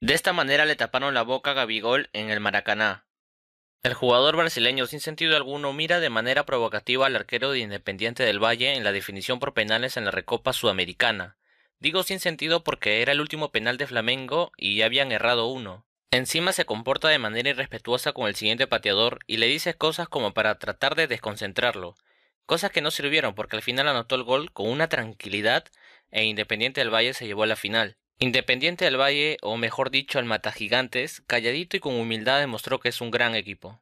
De esta manera le taparon la boca a Gabigol en el Maracaná. El jugador brasileño sin sentido alguno mira de manera provocativa al arquero de Independiente del Valle en la definición por penales en la Recopa Sudamericana. Digo sin sentido porque era el último penal de Flamengo y habían errado uno. Encima se comporta de manera irrespetuosa con el siguiente pateador y le dice cosas como para tratar de desconcentrarlo, cosas que no sirvieron porque al final anotó el gol con una tranquilidad e Independiente del Valle se llevó a la final. Independiente del Valle, o mejor dicho al Matagigantes, calladito y con humildad demostró que es un gran equipo.